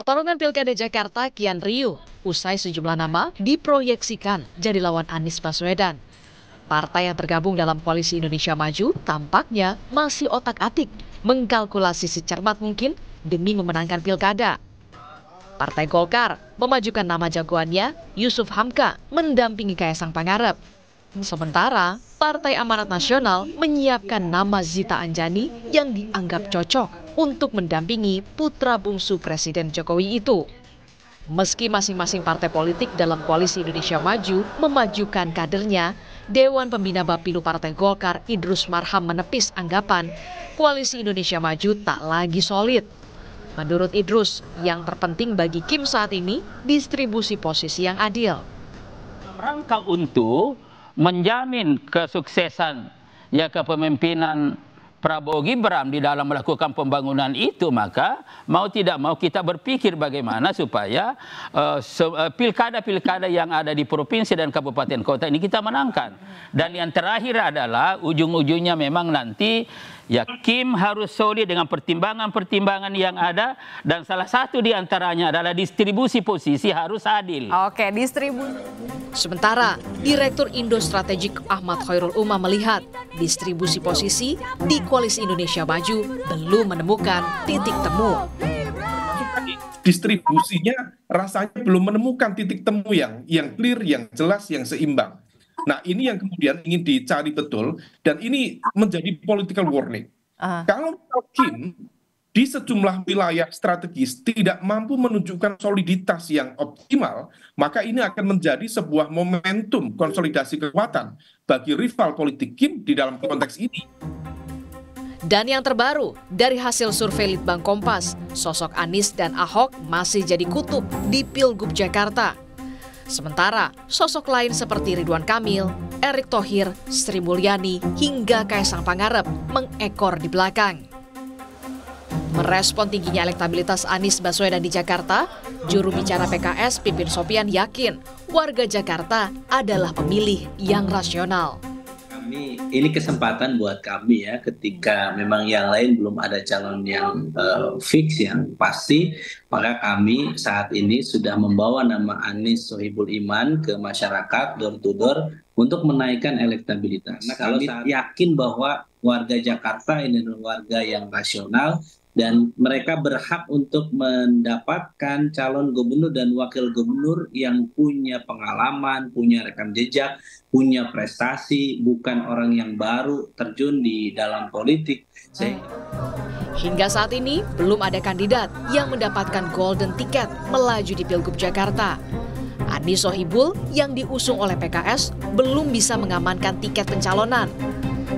pertarungan pilkada jakarta kian riuh usai sejumlah nama diproyeksikan jadi lawan anies baswedan. Partai yang tergabung dalam Koalisi Indonesia Maju tampaknya masih otak-atik mengkalkulasi secermat mungkin demi memenangkan pilkada. Partai Golkar memajukan nama jagoannya Yusuf Hamka mendampingi Kaisang Pangarep. Sementara Partai Amanat Nasional menyiapkan nama Zita Anjani yang dianggap cocok untuk mendampingi putra bungsu Presiden Jokowi itu. Meski masing-masing partai politik dalam koalisi Indonesia Maju memajukan kadernya, Dewan Pembina Bapilu Partai Golkar Idrus Marham menepis anggapan koalisi Indonesia Maju tak lagi solid. Menurut Idrus, yang terpenting bagi Kim saat ini distribusi posisi yang adil. Rangka untuk menjamin kesuksesan ya kepemimpinan Prabowo Gibran di dalam melakukan pembangunan itu maka mau tidak mau kita berpikir bagaimana supaya eh, eh, pilkada-pilkada uh, uh, yang ada di provinsi dan kabupaten kota ini kita menangkan dan yang terakhir adalah ujung-ujungnya memang nanti Yakim harus solid dengan pertimbangan-pertimbangan yang ada dan salah satu di antaranya adalah distribusi posisi harus adil. Oke, distribusi. Sementara, Direktur Indo Strategik Ahmad Khairul Umar melihat distribusi posisi di Koalisi Indonesia Maju belum menemukan titik temu. Distribusinya rasanya belum menemukan titik temu yang yang clear, yang jelas, yang seimbang nah ini yang kemudian ingin dicari betul dan ini menjadi political warning ah. kalau kim di sejumlah wilayah strategis tidak mampu menunjukkan soliditas yang optimal, maka ini akan menjadi sebuah momentum konsolidasi kekuatan bagi rival politik Kim di dalam konteks ini. Dan yang terbaru, dari hasil survei Litbang Kompas, sosok Anies dan Ahok masih jadi kutub di Pilgub Jakarta. Sementara, sosok lain seperti Ridwan Kamil, Erick Thohir, Sri Mulyani, hingga Kaisang Pangarep mengekor di belakang. Merespon tingginya elektabilitas Anies Baswedan di Jakarta, juru bicara PKS Pipin Sopian yakin warga Jakarta adalah pemilih yang rasional kami ini kesempatan buat kami ya ketika hmm. memang yang lain belum ada calon yang uh, fix yang pasti maka kami saat ini sudah membawa nama Anies Sohibul Iman ke masyarakat door to door untuk menaikkan elektabilitas. Nah, kami yakin bahwa warga Jakarta ini warga yang rasional dan mereka berhak untuk mendapatkan calon gubernur dan wakil gubernur yang punya pengalaman, punya rekam jejak, punya prestasi, bukan orang yang baru terjun di dalam politik. Sehingga... Hingga saat ini, belum ada kandidat yang mendapatkan golden ticket melaju di Pilgub Jakarta. Anies Sohibul yang diusung oleh PKS belum bisa mengamankan tiket pencalonan.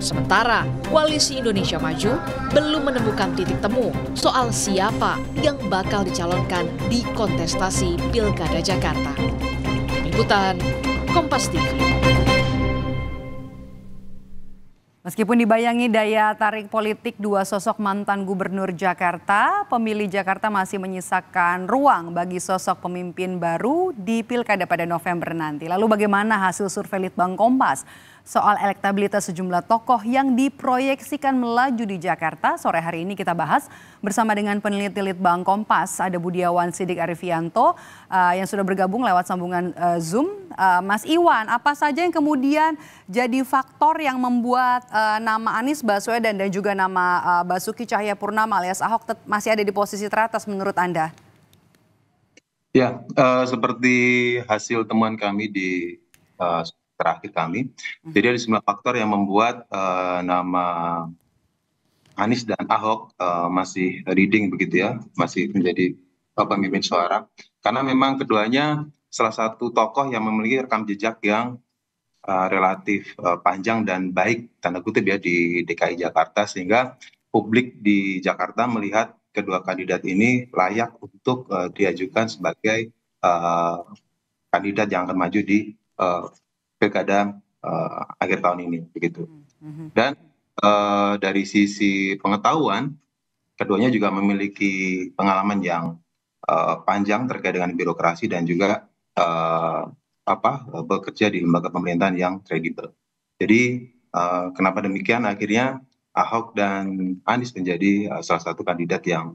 Sementara Koalisi Indonesia Maju belum menemukan titik temu soal siapa yang bakal dicalonkan di kontestasi Pilkada Jakarta. Liputan Kompas TV. Meskipun dibayangi daya tarik politik dua sosok mantan gubernur Jakarta, pemilih Jakarta masih menyisakan ruang bagi sosok pemimpin baru di Pilkada pada November nanti. Lalu bagaimana hasil survei Litbang Kompas? soal elektabilitas sejumlah tokoh yang diproyeksikan melaju di Jakarta. Sore hari ini kita bahas bersama dengan peneliti Litbang Kompas, ada Budiawan Sidik Arifianto uh, yang sudah bergabung lewat sambungan uh, Zoom. Uh, Mas Iwan, apa saja yang kemudian jadi faktor yang membuat uh, nama Anies Baswedan dan juga nama uh, Basuki Cahayapurnama alias Ahok masih ada di posisi teratas menurut Anda? Ya, uh, seperti hasil temuan kami di uh, terakhir kami. Hmm. Jadi ada sejumlah faktor yang membuat uh, nama Anies dan Ahok uh, masih leading begitu ya, masih menjadi eh, pemimpin suara. Karena memang keduanya salah satu tokoh yang memiliki rekam jejak yang uh, relatif uh, panjang dan baik tanda kutip ya di DKI Jakarta sehingga publik di Jakarta melihat kedua kandidat ini layak untuk uh, diajukan sebagai uh, kandidat yang akan maju di uh, pilkada uh, eh, akhir tahun ini begitu. Hmm, hmm. Dan uh, dari sisi pengetahuan, keduanya juga memiliki pengalaman yang uh, panjang terkait dengan birokrasi dan juga uh, apa bekerja di lembaga pemerintahan yang kredibel. Jadi uh, kenapa demikian? Akhirnya Ahok dan Anies menjadi uh, salah satu kandidat yang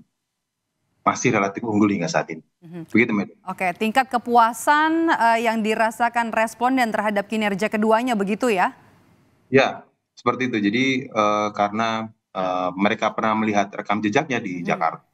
masih relatif unggul hingga saat ini. Mhm. Begitu, Mbak. Oke, tingkat kepuasan uh, yang dirasakan responden terhadap kinerja keduanya begitu ya? Ya, seperti itu. Jadi uh, karena uh, mereka pernah melihat rekam jejaknya di hmm Jakarta,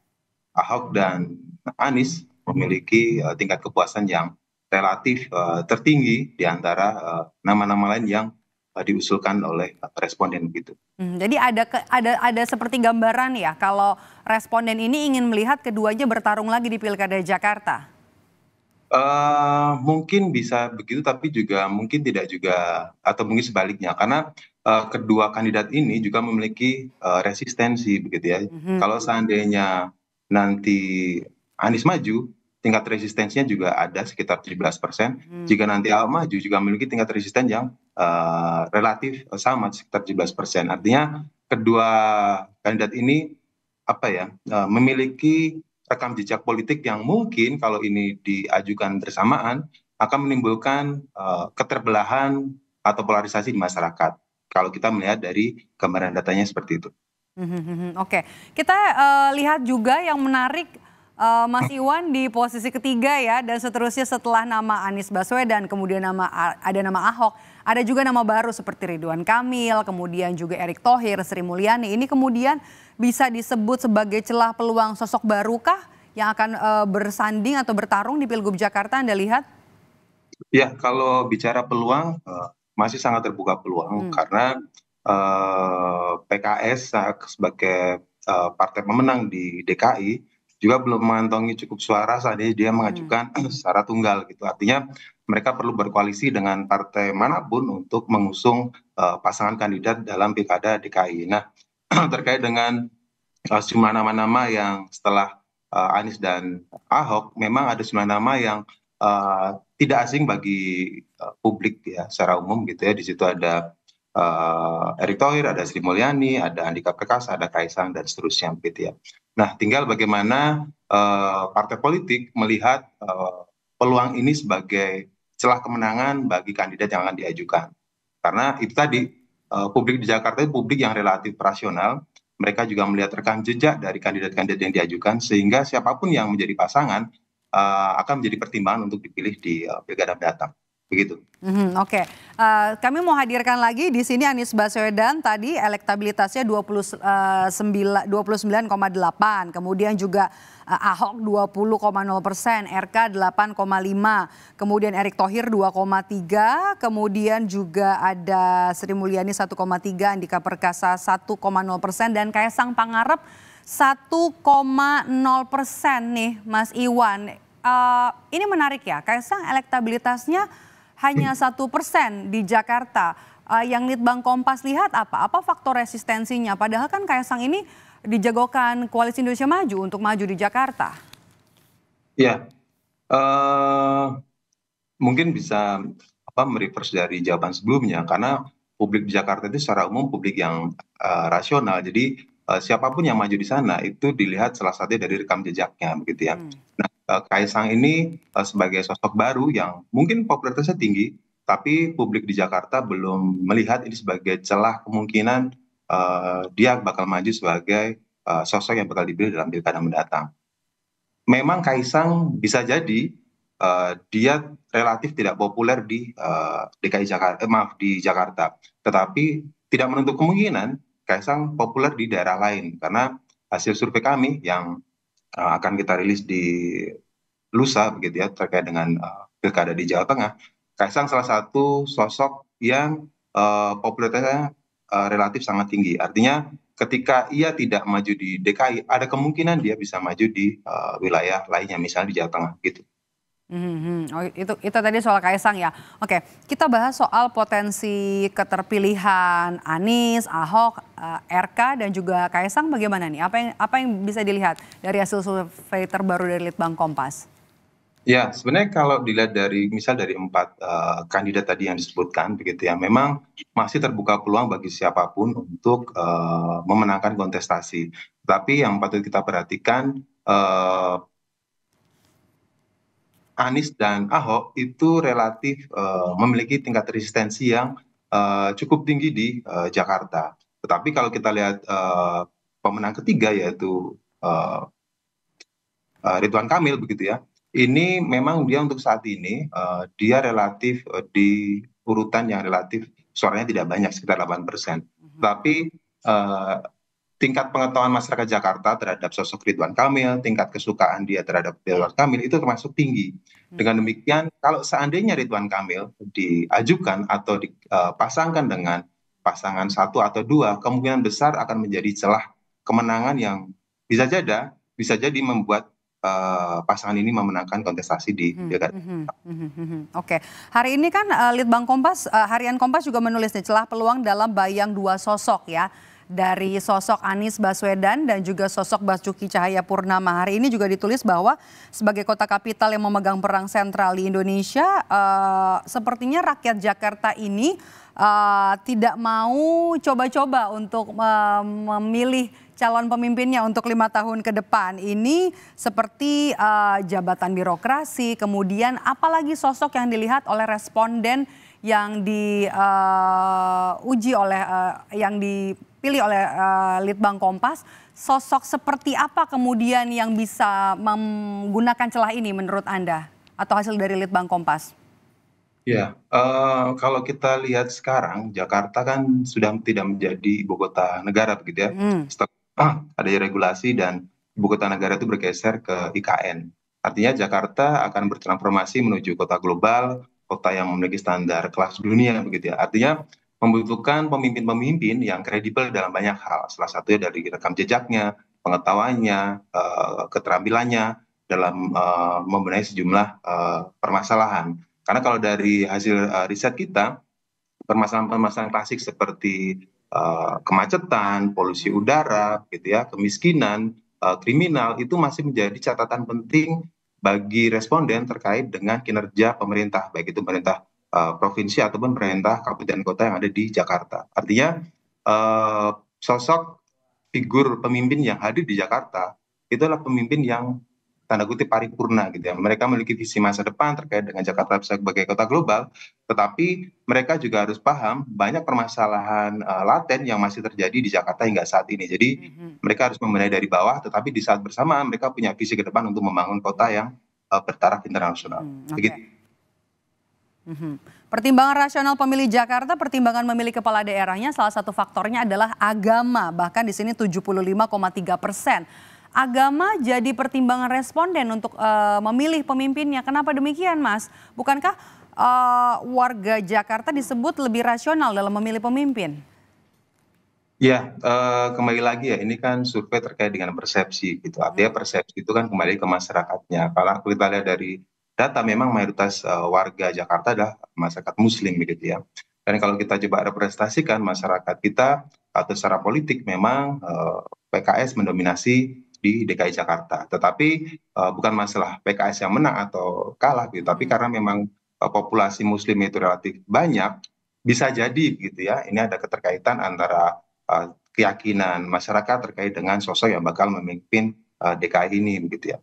Ahok dan Anies memiliki uh, tingkat kepuasan yang relatif uh, tertinggi di antara uh, nama-nama lain yang Eh, diusulkan oleh responden gitu. Hmm, jadi ada ke, ada ada seperti gambaran ya kalau responden ini ingin melihat keduanya bertarung lagi di Pilkada Jakarta. Uh, mungkin bisa begitu tapi juga mungkin tidak juga atau mungkin sebaliknya karena uh, kedua kandidat ini juga memiliki uh, resistensi begitu ya. Mm -hmm. Kalau seandainya nanti Anies maju tingkat resistensinya juga ada sekitar 17 persen. Hmm. Jika nanti awal maju juga memiliki tingkat resisten yang uh, relatif eh, sama sekitar 17 persen. Artinya kedua kandidat ini apa ya uh, memiliki rekam jejak politik yang mungkin kalau ini diajukan bersamaan akan menimbulkan uh, keterbelahan atau polarisasi di masyarakat. Kalau kita melihat dari gambaran datanya seperti itu. Hmm, hmm, hmm, Oke, okay. kita uh, lihat juga yang menarik Uh, Mas Iwan di posisi ketiga ya dan seterusnya setelah nama Anies Baswedan kemudian nama ada nama Ahok ada juga nama baru seperti Ridwan Kamil kemudian juga Erick Thohir Sri Mulyani ini kemudian bisa disebut sebagai celah peluang sosok barukah yang akan uh, bersanding atau bertarung di Pilgub Jakarta Anda lihat? Ya kalau bicara peluang uh, masih sangat terbuka peluang hmm. karena uh, PKS sebagai uh, partai pemenang di DKI juga belum mengantongi cukup suara saat ini dia hmm. mengajukan hmm. secara tunggal gitu. Artinya mereka perlu berkoalisi dengan partai manapun untuk mengusung uh, pasangan kandidat dalam pilkada DKI. Nah terkait dengan uh, eh, jumlah nama-nama yang setelah uh, Anies dan Ahok, memang ada jumlah nama yang uh, tidak asing bagi uh, publik ya secara umum gitu ya. Di situ ada uh, Erick Thohir, ada Sri Mulyani, ada Andika Perkasa, ada Kaisang dan seterusnya gitu ya nah tinggal bagaimana eh, partai politik melihat eh, peluang ini sebagai celah kemenangan bagi kandidat yang akan diajukan karena itu tadi eh, publik di Jakarta itu publik yang relatif rasional mereka juga melihat rekam jejak dari kandidat-kandidat yang diajukan sehingga siapapun yang menjadi pasangan uh, akan menjadi pertimbangan untuk dipilih di uh, pilkada mendatang begitu. Mm -hmm, Oke, okay. uh, eh, kami mau hadirkan lagi di sini Anies Baswedan tadi elektabilitasnya 29,8, uh, eh, kemudian juga uh, Ahok 20,0 persen, RK 8,5, kemudian Erick Thohir 2,3, kemudian juga ada Sri Mulyani 1,3, Andika Perkasa 1,0 persen, dan Kaisang Pangarep 1,0 persen nih Mas Iwan. Uh, ini menarik ya, Kaisang elektabilitasnya hanya satu persen di Jakarta. Uh, yang Litbang Kompas lihat apa? Apa faktor resistensinya? Padahal kan Kaisang ini dijagokan Koalisi Indonesia Maju untuk maju di Jakarta. Ya, uh, mungkin bisa apa mereverse dari jawaban sebelumnya karena publik di Jakarta itu secara umum publik yang uh, rasional. Jadi uh, siapapun yang maju di sana itu dilihat salah satunya dari rekam jejaknya begitu ya. Hmm. Nah, Eh, Kaisang ini eh, sebagai sosok baru yang mungkin popularitasnya tinggi, tapi publik di Jakarta belum melihat ini sebagai celah kemungkinan uh, dia bakal maju sebagai uh, sosok yang bakal dibeli dalam pilkada mendatang. Memang Kaisang bisa jadi uh, dia relatif tidak populer di uh, DKI Jakarta, eh, maaf di Jakarta, tetapi tidak menutup kemungkinan Kaisang populer di daerah lain karena hasil survei kami yang uh, akan kita rilis di lusa begitu ya terkait dengan uh, pilkada di Jawa Tengah. Kaisang salah satu sosok yang uh, popularitasnya uh, relatif sangat tinggi. Artinya ketika ia tidak maju di DKI, ada kemungkinan dia bisa maju di uh, wilayah lainnya, misalnya di Jawa Tengah gitu. Hmm, oh, itu itu tadi soal Kaisang ya. Oke, kita bahas soal potensi keterpilihan Anies, Ahok, uh, eh, RK dan juga Kaisang bagaimana nih? Apa yang apa yang bisa dilihat dari hasil survei terbaru dari Litbang Kompas? Ya, sebenarnya kalau dilihat dari misal dari empat uh, kandidat tadi yang disebutkan begitu ya, memang masih terbuka peluang bagi siapapun untuk uh, memenangkan kontestasi. Tapi yang patut kita perhatikan uh, anies dan ahok itu relatif eh, memiliki tingkat resistensi yang eh, cukup tinggi di eh, jakarta tetapi kalau kita lihat pemenang ketiga yaitu ridwan kamil begitu ya ini memang dia untuk saat ini uh, dia relatif uh, di urutan yang relatif suaranya tidak banyak sekitar 8 persen. Mm -hmm. Tapi tingkat pengetahuan masyarakat Jakarta terhadap sosok Ridwan Kamil, tingkat kesukaan dia terhadap Ridwan Kamil itu termasuk tinggi. Dengan demikian, kalau seandainya Ridwan Kamil diajukan atau dipasangkan dengan pasangan satu atau dua, kemungkinan besar akan menjadi celah kemenangan yang bisa jadi bisa jadi membuat pasangan ini memenangkan kontestasi di Jakarta. Hmm, hmm, hmm, hmm, Oke, okay. hari ini kan uh, Litbang Kompas, uh, harian Kompas juga menulis nih celah peluang dalam bayang dua sosok ya dari sosok Anies Baswedan dan juga sosok Basuki Cahaya Purnama. Hari ini juga ditulis bahwa sebagai kota kapital yang memegang perang sentral di Indonesia, uh, sepertinya rakyat Jakarta ini uh, tidak mau coba-coba untuk uh, memilih calon pemimpinnya untuk lima tahun ke depan ini seperti uh, jabatan birokrasi, kemudian apalagi sosok yang dilihat oleh responden yang diuji uh, oleh uh, yang di Pilih oleh uh, Litbang Kompas, sosok seperti apa kemudian yang bisa menggunakan celah ini menurut Anda atau hasil dari Litbang Kompas? Ya, uh, kalau kita lihat sekarang Jakarta kan sudah tidak menjadi ibu kota negara begitu ya. Hmm. Ah, ada regulasi dan ibu kota negara itu bergeser ke IKN. Artinya Jakarta akan bertransformasi menuju kota global, kota yang memiliki standar kelas dunia begitu ya. Artinya membutuhkan pemimpin-pemimpin yang kredibel dalam banyak hal. Salah satunya dari rekam jejaknya, pengetahuannya, eh, keterampilannya dalam eh, membenahi sejumlah eh, permasalahan. Karena kalau dari hasil riset kita, permasalahan-permasalahan klasik seperti kemacetan, polusi udara, gitu ya, kemiskinan, kriminal itu masih menjadi catatan penting bagi responden terkait dengan kinerja pemerintah, baik itu pemerintah Eh, provinsi ataupun pemerintah kabupaten kota yang ada di Jakarta. Artinya eh, sosok figur pemimpin yang hadir di Jakarta itulah pemimpin yang tanda kutip paripurna gitu ya. Mereka memiliki visi masa depan terkait dengan Jakarta sebagai kota global, tetapi mereka juga harus paham banyak permasalahan uh, laten yang masih terjadi di Jakarta hingga saat ini. Jadi mm-hmm. mereka harus memulai dari bawah, tetapi di saat bersamaan mereka punya visi ke depan untuk membangun kota yang uh, bertaraf internasional. Mm, okay. Begitu. Mhm. Pertimbangan rasional pemilih Jakarta, pertimbangan memilih kepala daerahnya salah satu faktornya adalah agama. Bahkan di sini 75,3 persen. Agama jadi pertimbangan responden untuk uh, memilih pemimpinnya. Kenapa demikian mas? Bukankah uh, warga Jakarta disebut lebih rasional dalam memilih pemimpin? Ya, uh, kembali lagi ya, ini kan survei terkait dengan persepsi gitu. Artinya mhm. persepsi itu kan kembali ke masyarakatnya. Kalau kita lihat dari data memang mayoritas uh, warga Jakarta adalah masyarakat muslim begitu ya. Dan kalau kita coba representasikan masyarakat kita atau secara politik memang uh, eh, PKS mendominasi di DKI Jakarta. Tetapi uh, bukan masalah PKS yang menang atau kalah gitu, tapi hmm. karena memang uh, populasi muslim itu relatif banyak bisa jadi gitu ya. Ini ada keterkaitan antara uh, keyakinan masyarakat terkait dengan sosok yang bakal memimpin uh, DKI ini begitu ya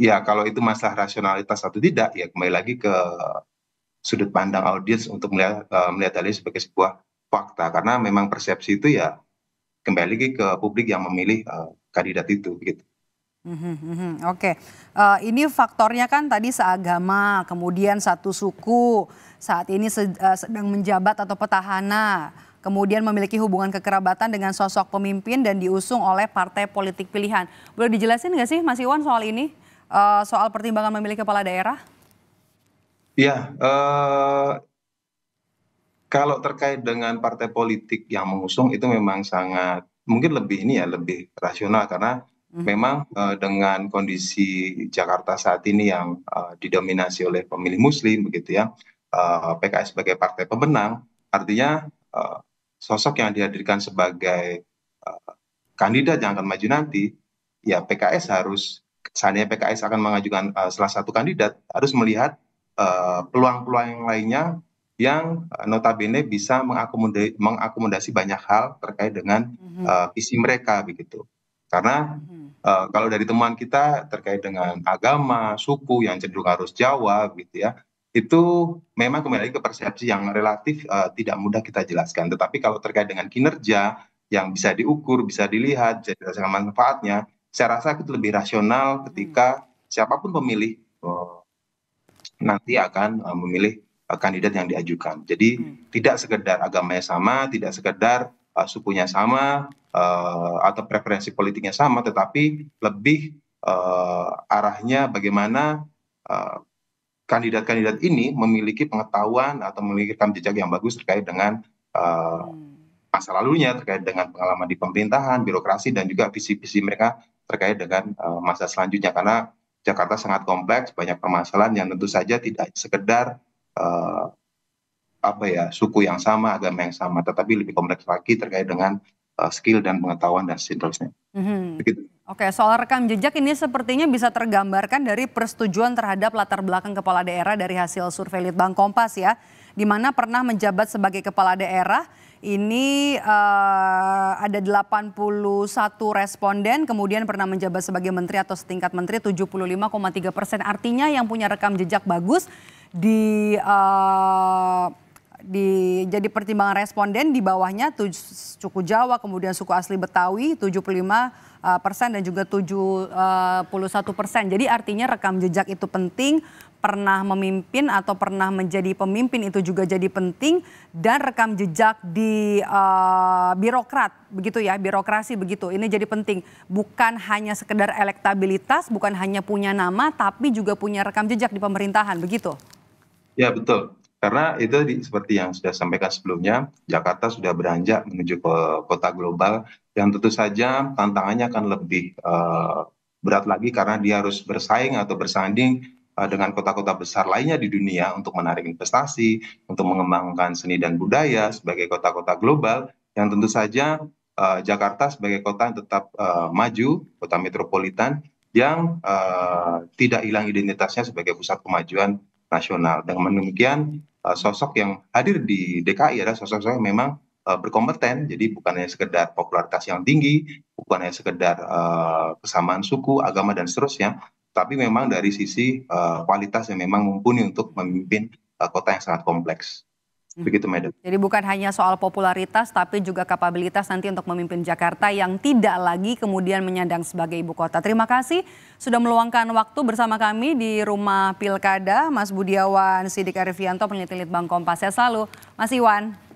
ya kalau itu masalah rasionalitas atau tidak ya kembali lagi ke sudut pandang audiens untuk melihat eh, melihat hal ini sebagai sebuah fakta karena memang persepsi itu ya kembali lagi ke publik yang memilih uh, kandidat itu gitu. Mm-hmm, Oke, okay. uh, eh, ini faktornya kan tadi seagama, kemudian satu suku, saat ini sedang menjabat atau petahana, kemudian memiliki hubungan kekerabatan dengan sosok pemimpin dan diusung oleh partai politik pilihan. Boleh dijelasin nggak sih Mas Iwan soal ini? uh, soal pertimbangan memilih kepala daerah? Ya, uh, kalau terkait dengan partai politik yang mengusung itu memang sangat mungkin lebih ini ya lebih rasional karena hmm. memang uh, dengan kondisi Jakarta saat ini yang uh, didominasi oleh pemilih Muslim begitu ya uh, PKS sebagai partai pemenang artinya uh, sosok yang dihadirkan sebagai uh, kandidat yang akan maju nanti ya PKS harus seandainya pks akan mengajukan eh, salah satu kandidat harus melihat eh, peluang peluang yang lainnya yang eh, notabene bisa mengakomodasi banyak hal terkait dengan mhm. visi mereka begitu karena mhm. kalau dari teman kita terkait dengan agama suku yang cenderung harus Jawa gitu ya itu memang kembali ke persepsi yang relatif uh, tidak mudah kita jelaskan. Tetapi kalau terkait dengan kinerja yang bisa diukur, bisa dilihat, bisa dirasakan manfaatnya, saya rasa itu lebih rasional hmm. ketika siapapun pemilih oh, nanti akan uh, memilih uh, kandidat yang diajukan. Jadi hmm. tidak sekedar agamanya sama, tidak sekedar uh, sukunya sama uh, atau preferensi politiknya sama, tetapi lebih uh, arahnya bagaimana uh, kandidat-kandidat ini memiliki pengetahuan atau memiliki rekam jejak yang bagus terkait dengan uh, masa lalunya, terkait dengan pengalaman di pemerintahan, birokrasi, dan juga visi-visi mereka terkait dengan uh, masa selanjutnya karena Jakarta sangat kompleks, banyak permasalahan yang tentu saja tidak sekedar uh, apa ya suku yang sama, agama yang sama, tetapi lebih kompleks lagi terkait dengan uh, skill dan pengetahuan dan seterusnya. Mm-hmm. Oke, soal rekam jejak ini sepertinya bisa tergambarkan dari persetujuan terhadap latar belakang kepala daerah dari hasil survei Litbang Kompas ya, di mana pernah menjabat sebagai kepala daerah ini uh, ada 81 responden, kemudian pernah menjabat sebagai menteri atau setingkat menteri 75,3 persen. Artinya yang punya rekam jejak bagus di uh, di jadi pertimbangan responden di bawahnya tuj, suku Jawa kemudian suku asli Betawi 75 eh, persen dan juga 71 persen. Jadi artinya rekam jejak itu penting pernah memimpin atau pernah menjadi pemimpin itu juga jadi penting dan rekam jejak di uh, birokrat begitu ya birokrasi begitu ini jadi penting bukan hanya sekedar elektabilitas bukan hanya punya nama tapi juga punya rekam jejak di pemerintahan begitu ya betul karena itu di, seperti yang sudah sampaikan sebelumnya Jakarta sudah beranjak menuju ke kota global yang tentu saja tantangannya akan lebih uh, berat lagi karena dia harus bersaing atau bersanding Eh, dengan kota kota besar lainnya di dunia untuk menarik investasi, untuk mengembangkan seni dan budaya sebagai kota-kota global yang tentu saja uh, Jakarta sebagai kota yang tetap uh, maju, kota metropolitan yang uh, tidak hilang identitasnya sebagai pusat kemajuan nasional. Dengan demikian uh, sosok yang hadir di DKI adalah sosok-sosok yang memang berkompeten, jadi bukan hanya sekedar popularitas yang tinggi, bukan hanya sekedar uh, kesamaan suku, agama dan seterusnya, tapi memang dari sisi uh, kualitas yang memang mumpuni untuk memimpin uh, kota yang sangat kompleks. Hmm. Begitu, Madam. Jadi bukan hanya soal popularitas, tapi juga kapabilitas nanti untuk memimpin Jakarta yang tidak lagi kemudian menyandang sebagai ibu kota. Terima kasih sudah meluangkan waktu bersama kami di rumah Pilkada, Mas Budiawan Sidik Arifianto, peneliti Litbang Kompas. Saya selalu, Mas Iwan.